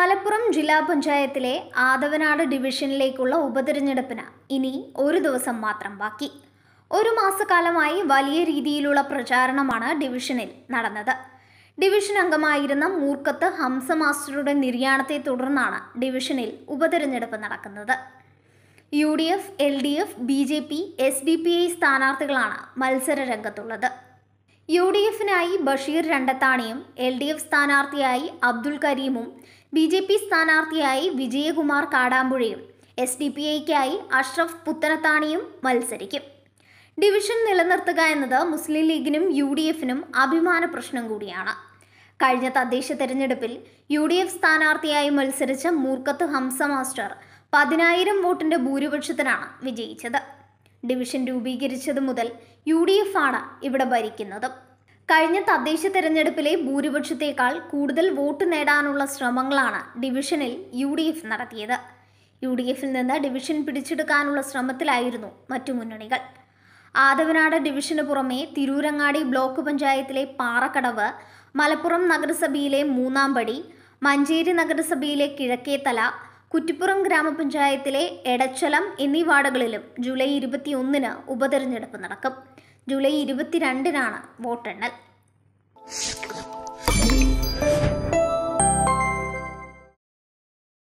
മലപ്പുറം ജില്ലാ പഞ്ചായത്തിലെ ആദവനാട് ഡിവിഷനിലേക്കുള്ള ഉപതെരഞ്ഞെടുപ്പിന് ഇനി ഒരു ദിവസം മാത്രം ബാക്കി ഒരു മാസക്കാലമായി വലിയ രീതിയിലുള്ള പ്രചാരണമാണ് ഡിവിഷനിൽ നടന്നത് ഡിവിഷൻ അംഗമായിരുന്ന മൂർക്കത്ത് ഹംസ മാസ്റ്ററുടെ നിര്യാണത്തെ തുടർന്നാണ് ഡിവിഷനിൽ ഉപതിരഞ്ഞെടുപ്പ് നടക്കുന്നത് U D F L D F B J P S D P I സ്ഥാനാർത്ഥികളാണ് മത്സര രംഗത്തുള്ളത് യു ഡി എഫിനായി ബഷീർ രണ്ടത്താണിയും എൽ ഡി എഫ് സ്ഥാനാർത്ഥിയായി അബ്ദുൽ കരീമും ബി ജെ പി സ്ഥാനാർത്ഥിയായി വിജയകുമാർ കാടാമ്പുഴയും എസ് ഡി പി ഐക്കായി അഷ്റഫ് പുത്തനത്താണിയും മത്സരിക്കും ഡിവിഷൻ നിലനിർത്തുക എന്നത് മുസ്ലിം ലീഗിനും യു ഡി എഫിനും അഭിമാന പ്രശ്നം കൂടിയാണ് കഴിഞ്ഞ തദ്ദേശ തെരഞ്ഞെടുപ്പിൽ യു ഡി എഫ് സ്ഥാനാർത്ഥിയായി മത്സരിച്ച മൂർക്കത്ത് ഹംസ മാസ്റ്റർ പതിനായിരം വോട്ടിൻ്റെ ഭൂരിപക്ഷത്തിനാണ് വിജയിച്ചത് ഡിവിഷൻ രൂപീകരിച്ചത് മുതൽ യു ഡി എഫ് ആണ് ഇവിടെ ഭരിക്കുന്നത് കഴിഞ്ഞ തദ്ദേശ തെരഞ്ഞെടുപ്പിലെ ഭൂരിപക്ഷത്തേക്കാൾ കൂടുതൽ വോട്ട് നേടാനുള്ള ശ്രമങ്ങളാണ് ഡിവിഷനിൽ യു ഡി എഫ് നടത്തിയത് യു ഡി എഫിൽ നിന്ന് ഡിവിഷൻ പിടിച്ചെടുക്കാനുള്ള ശ്രമത്തിലായിരുന്നു മറ്റു മുന്നണികൾ ആദവനാട് ഡിവിഷന് പുറമെ തിരൂരങ്ങാടി ബ്ലോക്ക് പഞ്ചായത്തിലെ പാറക്കടവ് മലപ്പുറം നഗരസഭയിലെ മൂന്നാംപടി മഞ്ചേരി നഗരസഭയിലെ കിഴക്കേത്തല കുറ്റിപ്പുറം ഗ്രാമപഞ്ചായത്തിലെ എടച്ചലം എന്നീ വാർഡുകളിലും ജൂലൈ ഇരുപത്തിയൊന്നിന് ഉപതെരഞ്ഞെടുപ്പ് നടക്കും ജൂലൈ ഇരുപത്തിരണ്ടിനാണ് വോട്ടെണ്ണൽ